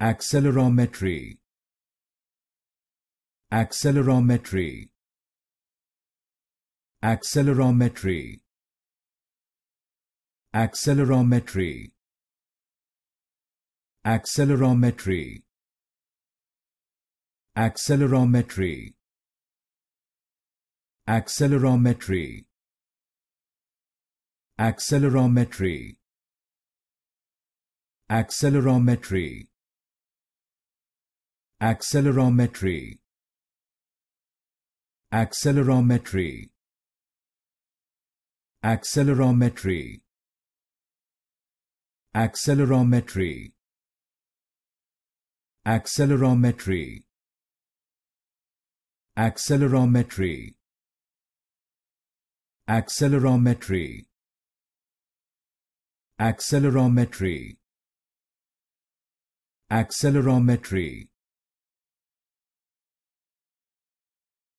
accelerometry accelerometry accelerometry accelerometry accelerometry accelerometry accelerometry accelerometry accelerometry accelerometry accelerometry accelerometry accelerometry accelerometry accelerometry accelerometry accelerometry accelerometry